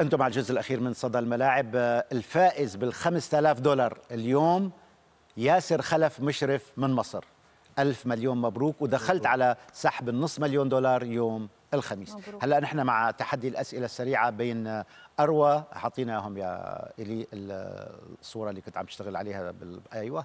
أنتم مع الجزء الأخير من صدى الملاعب الفائز بال 5000 دولار اليوم ياسر خلف مشرف من مصر ألف مليون مبروك ودخلت على سحب النص مليون دولار يوم الخميس مبروك. هلا نحن مع تحدي الاسئله السريعه بين اروى حطيناهم اياهم يا الي الصوره اللي كنت عم تشتغل عليها بال... ايوه